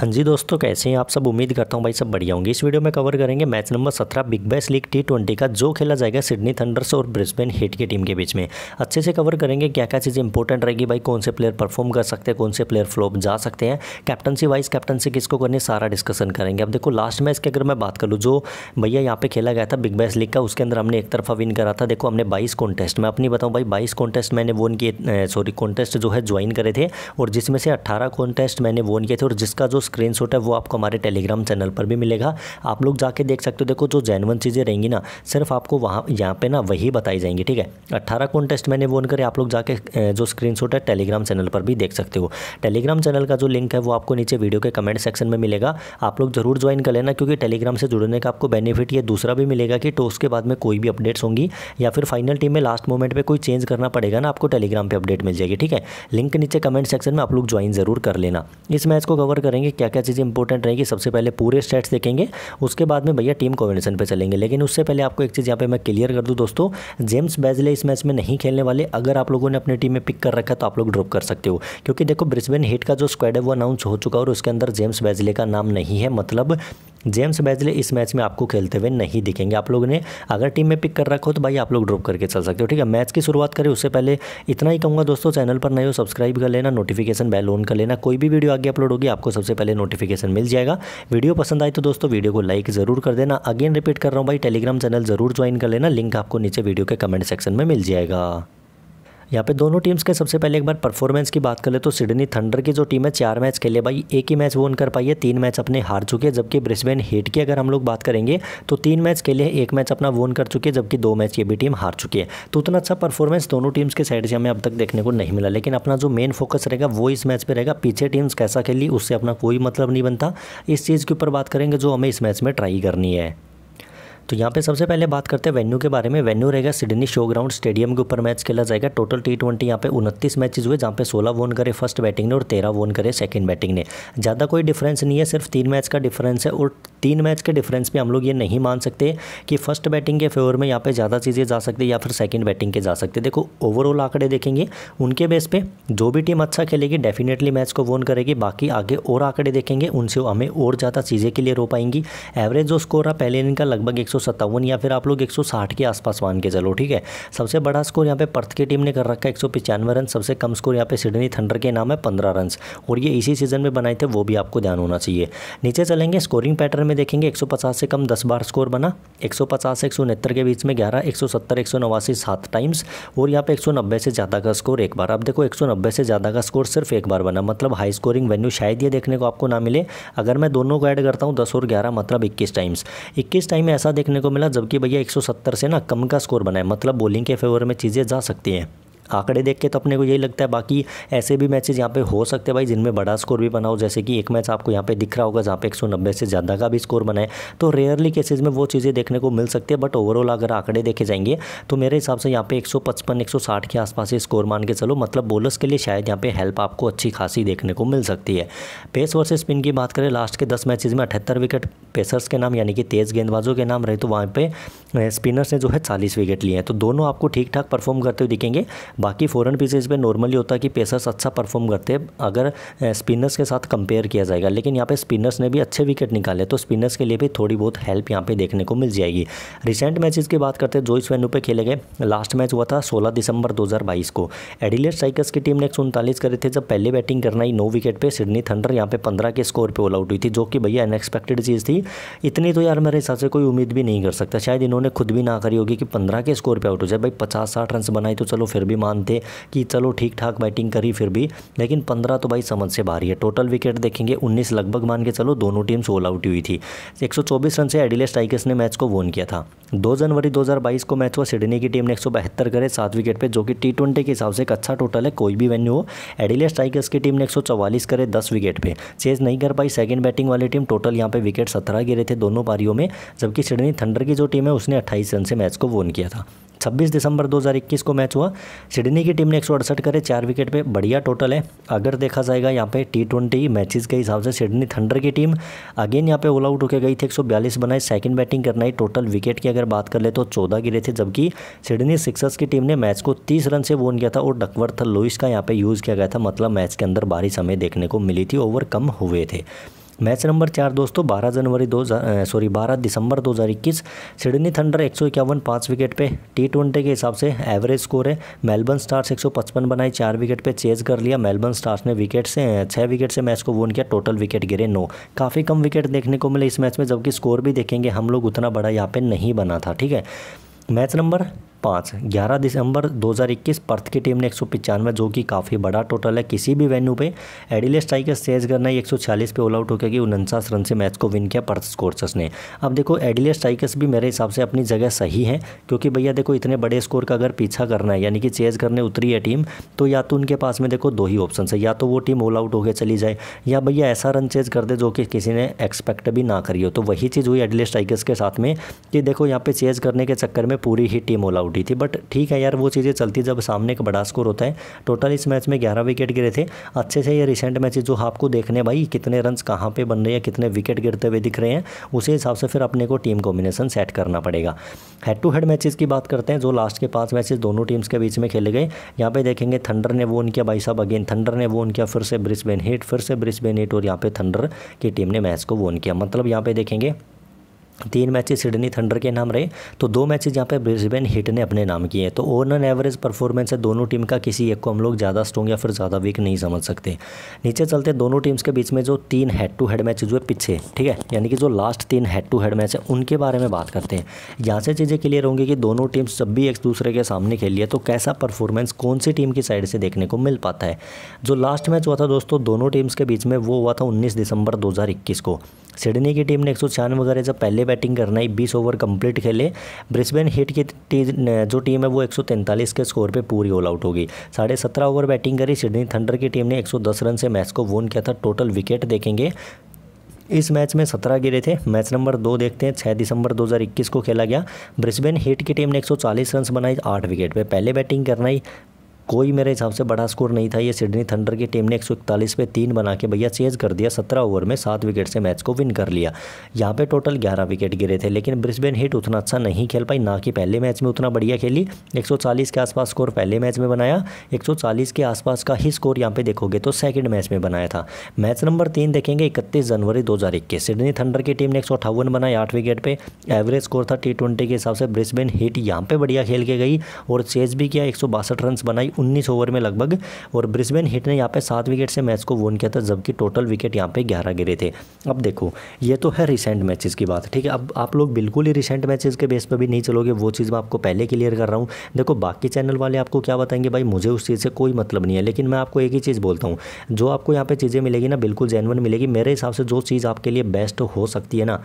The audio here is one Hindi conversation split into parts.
हाँ जी दोस्तों कैसे हैं आप सब उम्मीद करता हूँ भाई सब बढ़िया होंगे इस वीडियो में कवर करेंगे मैच नंबर सत्रह Big Bash League T twenty का जो खेला जाएगा सिडनी थंडर्स और ब्रिस्बेन हिट की टीम के बीच में अच्छे से कवर करेंगे क्या क्या चीज़ें इंपॉर्टेंट रहेगी भाई कौन से प्लेयर परफॉर्म कर सकते हैं कौन से प्लेयर फ्लोप जा सकते हैं कैप्टनसी वाइस कैप्टनसी किसको करनी सारा डिस्कशन करेंगे अब देखो लास्ट मैच की अगर मैं बात करूँ जो भैया यहाँ पर खेला गया था बिग बैस लीग का उसके अंदर हमने एक तरफा विन करा था देखो हमने बाईस कॉन्टेस्ट मैं अपनी बताऊँ भाई बाईस कॉन्टेस्ट मैंने वोन किए सॉरी कॉन्टेस्ट जो है ज्वाइन करे थे और जिसमें से अट्ठारह कॉन्टेस्ट मैंने वोन किए थे और जिसका जो स्क्रीनशॉट है वो आपको हमारे टेलीग्राम चैनल पर भी मिलेगा आप लोग जाके देख सकते हो देखो जो जैनवन चीज़ें रहेंगी ना सिर्फ आपको वहाँ यहाँ पे ना वही बताई जाएंगी ठीक है अट्ठारह कॉन्टेस्ट मैंने वो करें आप लोग जाके जो स्क्रीन है टेलीग्राम चैनल पर भी देख सकते हो टेलीग्राम चैनल का जो लिंक है वो आपको नीचे वीडियो के कमेंट सेक्शन में मिलेगा आप लोग जरूर ज्वाइन कर लेना क्योंकि टेलीग्राम से जुड़ने का आपको बेनिफिट ये दूसरा भी मिलेगा कि टोस तो के बाद में कोई भी अपडेट्स होंगी या फिर फाइनल टीम में लास्ट मोमेंट पे कोई चेंज करना पड़ेगा ना आपको टेलीग्राम पर अपडेट मिल जाएगी ठीक है लिंक नीचे कमेंट सेक्शन में आप लोग ज्वाइन जरूर कर लेना इस मैच को कवर करेंगे देखेंगे क्या क्या चीज़ें इंपॉर्टेंट रहेगी सबसे पहले पूरे स्टेट्स देखेंगे उसके बाद में भैया टीम कॉम्बिनेशन पर चलेंगे लेकिन उससे पहले आपको एक चीज़ यहाँ पर मैं क्लियर कर दूँ दोस्तों जेम्स बैजले इस मैच में नहीं खेलने वाले अगर आप लोगों ने अपनी टीम में पिक कर रखा तो आप लोग ड्रॉप कर सकते हो क्योंकि देखो ब्रिस्बेन हिट का जो स्क्वाड है वो अनाउंस हो चुका है और उसके अंदर जेम्स बैजले का नाम नहीं है मतलब जेम्स बैजले इस मैच में आपको खेलते हुए नहीं दिखेंगे आप लोगों ने अगर टीम में पिक कर रखा हो तो भाई आप लोग ड्रॉप करके चल सकते हो ठीक है मैच की शुरुआत करें उससे पहले इतना ही कहूँगा दोस्तों चैनल पर नए हो सब्सक्राइब कर लेना नोटिफिकेशन बेल ऑन कर लेना कोई भी वीडियो आगे अपलोड होगी आपको सबसे पहले नोटिफिकेशन मिल जाएगा वीडियो पसंद आए तो दोस्तों वीडियो को लाइक ज़रूर कर देना अगेन रिपीट कर रहा हूँ भाई टेलीग्राम चैनल ज़रूर ज्वाइन कर लेना लिंक आपको नीचे वीडियो के कमेंट सेक्शन में मिल जाएगा यहाँ पे दोनों टीम्स के सबसे पहले एक बार परफॉर्मेंस की बात करें तो सिडनी थंडर की जो टीम है चार मैच खेले भाई एक ही मैच उन कर पाई है तीन मैच अपने हार चुके हैं जबकि ब्रिस्बेन हेट की अगर हम लोग बात करेंगे तो तीन मैच खेले हैं एक मैच अपना वोन कर चुके हैं जबकि दो मैच ये भी टीम हार चुकी है तो उतना अच्छा परफॉर्मेंस दोनों टीम्स के साइड से हमें अब तक देखने को नहीं मिला लेकिन अपना जो मेन फोकस रहेगा वो इस मैच पर रहेगा पीछे टीम्स कैसा खेली उससे अपना कोई मतलब नहीं बनता इस चीज़ के ऊपर बात करेंगे जो हमें इस मैच में ट्राई करनी है तो यहाँ पे सबसे पहले बात करते हैं वेन्यू के बारे में वेन्यू रहेगा सिडनी शो ग्राउंड स्टेडियम के ऊपर मैच खेला जाएगा टोटल टी ट्वेंटी यहाँ पे उनतीस मैचेज हुए जहाँ पे सोलह वोन करे फर्स्ट बैटिंग ने और तेरह वोन करे सेकंड बैटिंग ने ज़्यादा कोई डिफरेंस नहीं है सिर्फ तीन मैच का डिफरेंस है और तीन मैच के डिफरेंस में हम लोग ये नहीं मान सकते कि फर्स्ट बैटिंग के फेवर में यहाँ पर ज़्यादा चीज़ें जा सकती है या फिर सेकेंड बैटिंग के जा सकते देखो ओवरऑल आंकड़े देखेंगे उनके बेस पर जो भी टीम अच्छा खेलेगी डेफिनेटली मैच को वोन करेगी बाकी आगे और आंकड़े देखेंगे उनसे हमें और ज़्यादा चीज़ें के लिए रो पाएंगी एवरेज जो स्कोर रहा पहले इनका लगभग एक सत्तावन या फिर आप लोग 160 के आसपास मान के चलो ठीक है सबसे बड़ा स्कोर यहाँ पे पर्थ की टीम ने कर रखा है एक रन सबसे कम स्कोर यहाँ पे सिडनी थंडर के नाम है पंद्रह रन और ये इसी सीजन में बनाए थे वो भी आपको ध्यान होना चाहिए नीचे चलेंगे स्कोरिंग पैटर्न में देखेंगे एक से कम दस बार स्कोर बना एक से एक के बीच में ग्यारह एक सौ सात टाइम्स और यहाँ पे एक से ज़्यादा का स्कोर एक बार आप देखो एक से ज़्यादा का स्कोर सिर्फ एक बार बना मतलब हाई स्कोरिंग वेन्यू शायद ये देखने को आपको ना मिले अगर मैं दोनों को ऐड करता हूँ दस और ग्यारह मतलब इक्कीस टाइम्स इक्कीस टाइम ऐसा देखने देखने को मिला जबकि भैया 170 से ना कम का स्कोर बनाए मतलब बॉलिंग के फेवर में चीज़ें जा सकती हैं आंकड़े देख के तो अपने को यही लगता है बाकी ऐसे भी मैचेज यहाँ पे हो सकते हैं भाई जिनमें बड़ा स्कोर भी बनाओ जैसे कि एक मैच आपको यहाँ पे दिख रहा होगा जहाँ पे 190 से ज़्यादा का भी स्कोर बनाए तो रेयरली केसेज में वो चीज़ें देखने को मिल सकती है बट ओवरऑल अगर आंकड़े देखे जाएंगे तो मेरे हिसाब से यहाँ पे एक सौ के आसपास ही स्कोर मान के चलो मतलब बोलर्स के लिए शायद यहाँ पे हेल्प आपको अच्छी खासी देखने को मिल सकती है पेस वर्सेस स्पिन की बात करें लास्ट के दस मैचेज में अठहत्तर विकेट पेसर्स के नाम यानी कि तेज़ गेंदबाजों के नाम रहे तो वहाँ पर स्पिनर्स ने जो है चालीस विकेट लिए हैं तो दोनों आपको ठीक ठाक परफॉर्म करते हुए दिखेंगे बाकी फ़ॉरन पीसेज पे नॉर्मली होता है कि पेसर्स अच्छा परफॉर्म करते हैं अगर स्पिनर्स के साथ कंपेयर किया जाएगा लेकिन यहाँ पे स्पिनर्स ने भी अच्छे विकेट निकाले तो स्पिनर्स के लिए भी थोड़ी बहुत हेल्प यहाँ पे देखने को मिल जाएगी रिसेंट मैचेज की बात करते हैं जोइस वेन्यू पर खेले गए लास्ट मैच हुआ था सोलह दिसंबर दो को एडिलेट साइकस की टीम ने एक करे थे जब पहले बैटिंग करना ही नौ विकेट पर सिडनी थंडर यहाँ पे पंद्रह के स्कोर पर ऑल आउट हुई थी जो कि भैया अनएक्सपेक्टेड चीज़ थी इतनी तो यार मेरे हिसाब से कोई उम्मीद भी नहीं कर सकता शायद इन्होंने खुद भी ना करी होगी कि पंद्रह के स्कोर पर आउट हो जाए भाई पचास साठ रन बनाए तो चलो फिर भी मानते कि चलो ठीक ठाक बैटिंग करी फिर भी लेकिन पंद्रह तो भाई समझ से बाहर ही है टोटल विकेट देखेंगे उन्नीस लगभग मान के चलो दोनों टीम सोल आउट हुई थी एक रन से एडिले स्ट्राइकर्स ने मैच को वोन किया था दो जनवरी दो को मैच हुआ सिडनी की टीम ने एक करे सात विकेट पर जो कि टी के हिसाब से एक अच्छा टोटल है कोई भी वेन्यू हो एडिले स्ट्राइकर्स की टीम ने एक करे दस विकेट पर चेज नहीं कर पाई सेकेंड बैटिंग वाली टीम टोटल यहाँ पर विकेट सत्रह गिरे थे दोनों पारियों में जबकि सिडनी थंडर की जो टीम है उसने 28 रन से मैच को वोन किया था 26 दिसंबर 2021 को मैच हुआ सिडनी की टीम ने एक करे चार विकेट पे बढ़िया टोटल है अगर देखा जाएगा यहाँ पे टी ट्वेंटी मैचेज़ के हिसाब से सिडनी थंडर की टीम अगेन यहाँ पे ऑल आउट होकर गई थी एक बनाए सेकंड बैटिंग करना ही टोटल विकेट की अगर बात कर ले तो चौदह गिरे थे जबकि सिडनी सिक्सर्स की टीम ने मैच को तीस रन से वोन किया था और डकवर्थ लुइस का यहाँ पर यूज़ किया गया था मतलब मैच के अंदर बारिश हमें देखने को मिली थी ओवर कम हुए थे मैच नंबर चार दोस्तों बारह जनवरी दो सॉरी बारह दिसंबर 2021 सिडनी थंडर एक सौ इक्यावन पाँच विकेट पे टी ट्वेंटी के हिसाब से एवरेज स्कोर है मेलबर्न स्टार्स 155 बनाई चार विकेट पे चेज कर लिया मेलबर्न स्टार्स ने विकेट से छः विकेट से मैच को वोन किया टोटल विकेट गिरे नौ काफ़ी कम विकेट देखने को मिले इस मैच में जबकि स्कोर भी देखेंगे हम लोग उतना बड़ा यहाँ पर नहीं बना था ठीक है मैच नंबर पाँच ग्यारह दिसंबर 2021 पर्थ की टीम ने एक जो कि काफ़ी बड़ा टोटल है किसी भी वेन्यू पे एडिलेस स्ट्राइकर्स सेज करना एक सौ पे ऑल आउट होकर कि उनचास रन से मैच को विन किया पर्थ स्कोर्सर्स ने अब देखो एडिलेस स्ट्राइकर्स भी मेरे हिसाब से अपनी जगह सही है क्योंकि भैया देखो इतने बड़े स्कोर का अगर पीछा करना है यानी कि चेज करने उतरी है टीम तो या तो उनके पास में देखो दो ही ऑप्शन है या तो वो टीम ऑल आउट होकर चली जाए या भैया ऐसा रन चेज कर दे जो कि किसी ने एक्सपेक्ट भी ना करी हो तो वही चीज़ हुई एडिलेस स्ट्राइकर्स के साथ में कि देखो यहाँ पे चेज करने के चक्कर में पूरी ही टीम ऑल आउट उठी थी बट ठीक है यार वो चीज़ें चलती जब सामने एक बड़ा स्कोर होता है टोटल इस मैच में ग्यारह विकेट गिरे थे अच्छे से ये रिसेंट मैचेज जो आपको देखने भाई कितने रन कहाँ पर बन रहे हैं कितने विकेट गिरते हुए दिख रहे हैं उसी हिसाब से फिर अपने को टीम कॉम्बिनेशन सेट करना पड़ेगा हेड टू हेड मैचेज की बात करते हैं जो लास्ट के पांच मैचेज दोनों टीम्स के बीच में खेले गए यहाँ पे देखेंगे थंडर ने वो किया भाई साहब अगेन थंडर ने वो किया फिर से ब्रिस्बेन हिट फिर से ब्रिस्बेन हिट और यहाँ पे थंडर की टीम ने मैच को वोन किया मतलब यहाँ पे देखेंगे तीन मैचेस सिडनी थंडर के नाम रहे तो दो मैचेस यहाँ पे ब्रिस्बेन हिट ने अपने नाम किए तो ओवर एन एवरेज परफॉर्मेंस है दोनों टीम का किसी एक को हम लोग ज़्यादा स्ट्रॉन्ग या फिर ज़्यादा वीक नहीं समझ सकते नीचे चलते दोनों टीम्स के बीच में जो तीन हेड टू हेड मैचेज हुए पीछे ठीक है यानी कि जो लास्ट तीन हेड टू हेड मैच है उनके बारे में बात करते हैं यहाँ से चीज़ें क्लियर होंगी कि दोनों टीम्स जब भी एक दूसरे के सामने खेली है तो कैसा परफॉर्मेंस कौन सी टीम की साइड से देखने को मिल पाता है जो लास्ट मैच हुआ था दोस्तों दोनों टीम्स के बीच में वो हुआ था उन्नीस दिसंबर दो को सिडनी की टीम ने एक सौ छियानवे जब पहले बैटिंग करना है बीस ओवर कंप्लीट खेले ब्रिस्बेन हिट की जो टीम है वो एक के स्कोर पर पूरी ऑल आउट होगी साढ़े सत्रह ओवर बैटिंग करी सिडनी थंडर की टीम ने 110 रन से मैच को वोन किया था टोटल विकेट देखेंगे इस मैच में सत्रह गिरे थे मैच नंबर दो देखते हैं छः दिसंबर 2021 को खेला गया ब्रिस्बेन हिट की टीम ने 140 रन बनाए आठ विकेट पे पहले बैटिंग करना ही कोई मेरे हिसाब से बड़ा स्कोर नहीं था ये सिडनी थंडर की टीम ने एक पे तीन बना के भैया चेज कर दिया सत्रह ओवर में सात विकेट से मैच को विन कर लिया यहाँ पे टोटल ग्यारह विकेट गिरे थे लेकिन ब्रिस्बेन हिट उतना अच्छा नहीं खेल पाई ना कि पहले मैच में उतना बढ़िया खेली एक के आसपास स्कोर पहले मैच में बनाया एक के आसपास का ही स्कोर यहाँ पे देखोगे तो सेकंड मैच में बनाया था मैच नंबर तीन देखेंगे इकतीस जनवरी दो सिडनी थंडर की टीम ने एक बनाए आठ विकेट पर एवरेज स्कोर था टी के हिसाब से ब्रिस्बेन हिट यहाँ पर बढ़िया खेल के गई और चेज भी किया एक रन बनाई उन्नीस ओवर में लगभग और ब्रिस्बेन हिट ने यहाँ पे सात विकेट से मैच को वोन किया था जबकि टोटल विकेट यहाँ पे ग्यारह गिरे थे अब देखो ये तो है रिसेंट मैचेस की बात ठीक है अब आप लोग बिल्कुल ही रिसेंट मैचेस के बेस पर भी नहीं चलोगे वो चीज़ मैं आपको पहले क्लियर कर रहा हूँ देखो बाकी चैनल वाले आपको क्या बताएंगे भाई मुझे उस चीज़ से कोई मतलब नहीं है लेकिन मैं आपको एक ही चीज़ बोलता हूँ जो आपको यहाँ पर चीज़ें मिलेगी ना बिल्कुल जेनवन मिलेगी मेरे हिसाब से जो चीज़ आपके लिए बेस्ट हो सकती है ना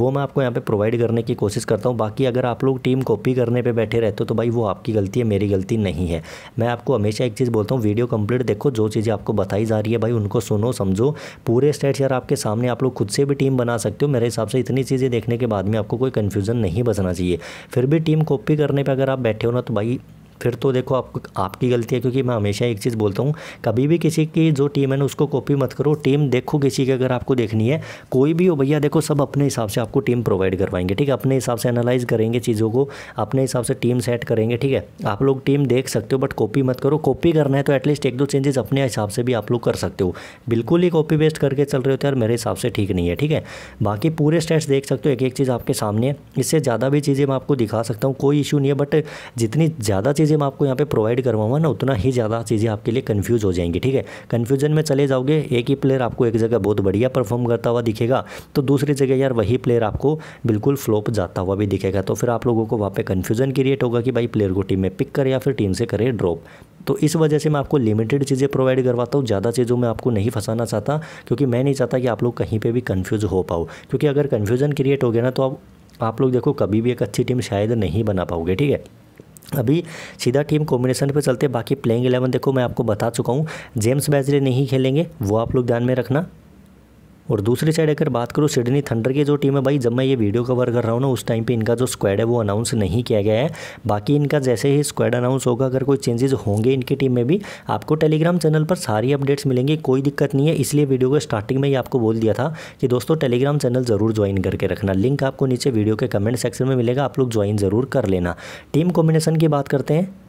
वो मैं आपको यहाँ पर प्रोवाइड करने की कोशिश करता हूँ बाकी अगर आप लोग टीम कॉपी करने पर बैठे रहते हो तो भाई वो आपकी गलती है मेरी गलती नहीं है मैं आपको हमेशा एक चीज़ बोलता हूँ वीडियो कंप्लीट देखो जो चीज़ें आपको बताई जा रही है भाई उनको सुनो समझो पूरे स्टेट्स यार आपके सामने आप लोग खुद से भी टीम बना सकते हो मेरे हिसाब से इतनी चीज़ें देखने के बाद में आपको कोई कन्फ्यूज़न नहीं बचना चाहिए फिर भी टीम कॉपी करने पर अगर आप बैठे हो ना तो भाई फिर तो देखो आप आपकी गलती है क्योंकि मैं हमेशा एक चीज़ बोलता हूँ कभी भी किसी की जो टीम है ना उसको कॉपी मत करो टीम देखो किसी की अगर आपको देखनी है कोई भी हो भैया देखो सब अपने हिसाब से आपको टीम प्रोवाइड करवाएंगे ठीक है अपने हिसाब से एनालाइज करेंगे चीज़ों को अपने हिसाब से टीम सेट करेंगे ठीक है आप लोग टीम देख सकते हो बट कॉपी मत करो कॉपी करना है तो एटलीस्ट एक दो चेंजेस अपने हिसाब से भी आप लोग कर सकते हो बिल्कुल ही कॉपी पेस्ट करके चल रहे हैं यार मेरे हिसाब से ठीक नहीं है ठीक है बाकी पूरे स्टेट्स देख सकते हो एक एक चीज़ आपके सामने है इससे ज़्यादा भी चीज़ें मैं आपको दिखा सकता हूँ कोई इशू नहीं है बट जितनी ज़्यादा चीज़ चीज़ें मैं आपको यहाँ पे प्रोवाइड करवाऊँगा ना उतना ही ज़्यादा चीज़ें आपके लिए कन्फ्यूज़ हो जाएंगी ठीक है कन्फ्यूजन में चले जाओगे एक ही प्लेयर आपको एक जगह बहुत बढ़िया परफॉर्म करता हुआ दिखेगा तो दूसरी जगह यार वही प्लेयर आपको बिल्कुल फ्लोप जाता हुआ भी दिखेगा तो फिर आप लोगों को वहाँ पर कन्फ्यूजन क्रिएट होगा कि भाई प्लेयर को टीम में पिक करे या फिर टीम से करे ड्रॉप तो इस वजह से मैं आपको लिमिटेड चीज़ें प्रोवाइड करवाता हूँ ज़्यादा चीज़ों में आपको नहीं फंसाना चाहता क्योंकि मैं नहीं चाहता कि आप लोग कहीं पर भी कन्फ्यूज़ हो पाओ क्योंकि अगर कन्फ्यूज़न क्रिएट हो गया ना तो आप आप लोग देखो कभी भी एक अच्छी टीम शायद नहीं बना पाओगे ठीक है अभी सीधा टीम कॉम्बिनेशन पे चलते बाकी प्लेइंग एलेवन देखो मैं आपको बता चुका हूँ जेम्स बैजरे नहीं खेलेंगे वो आप लोग ध्यान में रखना और दूसरी साइड अगर बात करूँ सिडनी थंडर की जो टीम है भाई जब मैं ये वीडियो कवर कर रहा हूँ ना उस टाइम पे इनका जो स्क्वाड है वो अनाउंस नहीं किया गया है बाकी इनका जैसे ही स्क्वाड अनाउंस होगा अगर कोई चेंजेस होंगे इनकी टीम में भी आपको टेलीग्राम चैनल पर सारी अपडेट्स मिलेंगी कोई दिक्कत नहीं है इसलिए वीडियो को स्टार्टिंग में ही आपको बोल दिया था कि दोस्तों टेलीग्राम चैनल ज़रूर ज्वाइन करके रखना लिंक आपको नीचे वीडियो के कमेंट सेक्शन में मिलेगा आप लोग ज्वाइन ज़रूर कर लेना टीम कॉम्बिनेशन की बात करते हैं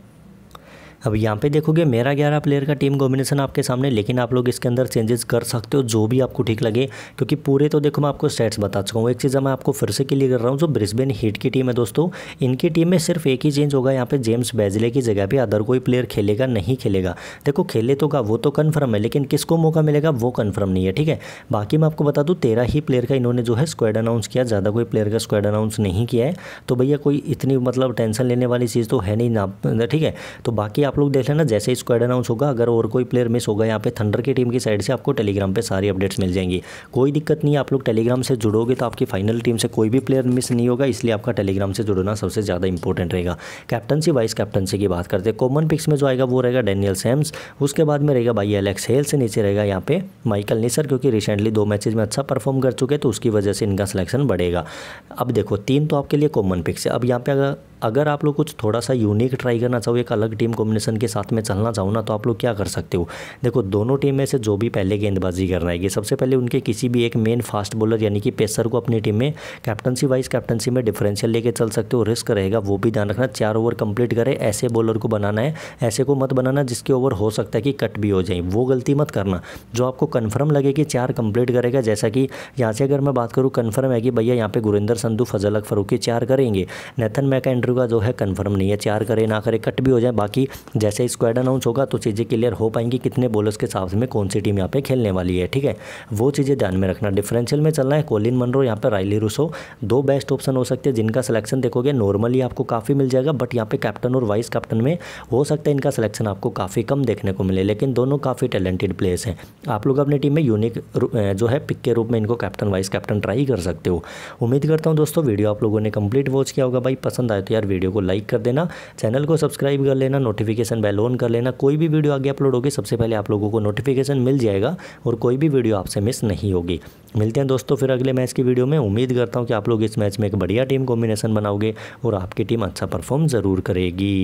अब यहाँ पे देखोगे मेरा ग्यारह प्लेयर का टीम कॉम्बिनेशन आपके सामने लेकिन आप लोग इसके अंदर चेंजेस कर सकते हो जो भी आपको ठीक लगे क्योंकि पूरे तो देखो मैं आपको स्टेट्स बता चुका हूँ एक चीज़ मैं आपको फिर से क्लियर कर रहा हूँ जो ब्रिस्बेन हीट की टीम है दोस्तों इनकी टीम में सिर्फ एक ही चेंज होगा यहाँ पे जेम्स बैजले की जगह पर अदर कोई प्लेयर खेलेगा नहीं खेलेगा देखो खेले तो का वो तो कन्फर्म है लेकिन किसको मौका मिलेगा वो कन्फर्म नहीं है ठीक है बाकी मैं आपको बता दूँ तेरह ही प्लेयर का इन्होंने जो है स्क्वाड अनाउंस किया ज़्यादा कोई प्लेयर का स्क्वाड अनाउंस नहीं किया है तो भैया कोई इतनी मतलब टेंशन लेने वाली चीज़ तो है नहीं ना ठीक है तो बाकी आप लोग देख लेना जैसे स्क्वाड अनाउंस होगा अगर और कोई प्लेयर मिस होगा यहाँ पे थंडर की टीम की साइड से आपको टेलीग्राम पे सारी अपडेट्स मिल जाएंगी कोई दिक्कत नहीं आप लोग टेलीग्राम से जुड़ोगे तो आपकी फाइनल टीम से कोई भी प्लेयर मिस नहीं होगा इसलिए आपका टेलीग्राम से जुड़ना सबसे ज़्यादा इंपॉर्टेंट रहेगा कैप्टनसी वाइस कैप्टनसी की बात करते हैं कॉमन पिक्स में जो आएगा वो रहेगा डेनियल सैम्स उसके बाद में रहेगा भाई एलेक्स हेल से नीचे रहेगा यहाँ पे माइकल निसर क्योंकि रिसेंटली दो मैचेज में अच्छा परफॉर्म कर चुके तो उसकी वजह से इनका सिलेक्शन बढ़ेगा अब देखो तीन तो आपके लिए कॉमन पिक्स है अब यहाँ पे अगर अगर आप लोग कुछ थोड़ा सा यूनिक ट्राई करना चाहो एक अलग टीम कॉम्बिनेशन कॉम्बिनेशन के साथ में चलना चाहूँ ना तो आप लोग क्या कर सकते हो देखो दोनों टीम में से जो भी पहले गेंदबाजी करना है सबसे पहले उनके किसी भी एक मेन फास्ट बॉलर यानी कि पेसर को अपनी टीम में कैप्टनसी वाइज कैप्टनसी में डिफरेंशियल लेके चल सकते हो रिस्क रहेगा वो भी ध्यान रखना चार ओवर कंप्लीट करे ऐसे बॉलर को बनाना है ऐसे को मत बनाना जिसके ओवर हो सकता है कि कट भी हो जाए वो गलती मत करना जो आपको कन्फर्म लगे कि चार कंप्लीट करेगा जैसा कि यहाँ से अगर मैं बात करूँ कन्फर्म है कि भैया यहाँ पे गुरिंदर संधु फजल फरूकी चार करेंगे नेथन एंड्रू का जो है कन्फर्म नहीं है चार करे ना करे कट भी हो जाए बाकी जैसे स्क्वाड अनाउंस होगा तो चीज़ें क्लियर हो पाएंगी कितने बॉलर्स के साथ में कौन सी टीम यहाँ पे खेलने वाली है ठीक है वो चीज़ें ध्यान में रखना डिफरेंशियल में चलना है कोलिन मनरो यहाँ पे राइली रूसो दो बेस्ट ऑप्शन हो सकते हैं जिनका सिलेक्शन देखोगे नॉर्मली आपको काफ़ी मिल जाएगा बट यहाँ पे कैप्टन और वाइस कैप्टन में हो सकता है इनका सिलेक्शन आपको काफ़ी कम देखने को मिले लेकिन दोनों काफ़ी टैलेंटेड प्लेयर्स हैं आप लोग अपनी टीम में यूनिक जो है पिक के रूप में इनको कैप्टन वाइस कैप्टन ट्राई कर सकते हो उम्मीद करता हूँ दोस्तों वीडियो आप लोगों ने कंप्लीट वॉच किया होगा भाई पसंद आए तो यार वीडियो को लाइक कर देना चैनल को सब्सक्राइब कर लेना नोटिफिकेशन नोटिफिकेशन बेल ऑन कर लेना कोई भी वीडियो आगे अपलोड होगी सबसे पहले आप लोगों को नोटिफिकेशन मिल जाएगा और कोई भी वीडियो आपसे मिस नहीं होगी मिलते हैं दोस्तों फिर अगले मैच की वीडियो में उम्मीद करता हूँ कि आप लोग इस मैच में एक बढ़िया टीम कॉम्बिनेशन बनाओगे और आपकी टीम अच्छा परफॉर्म ज़रूर करेगी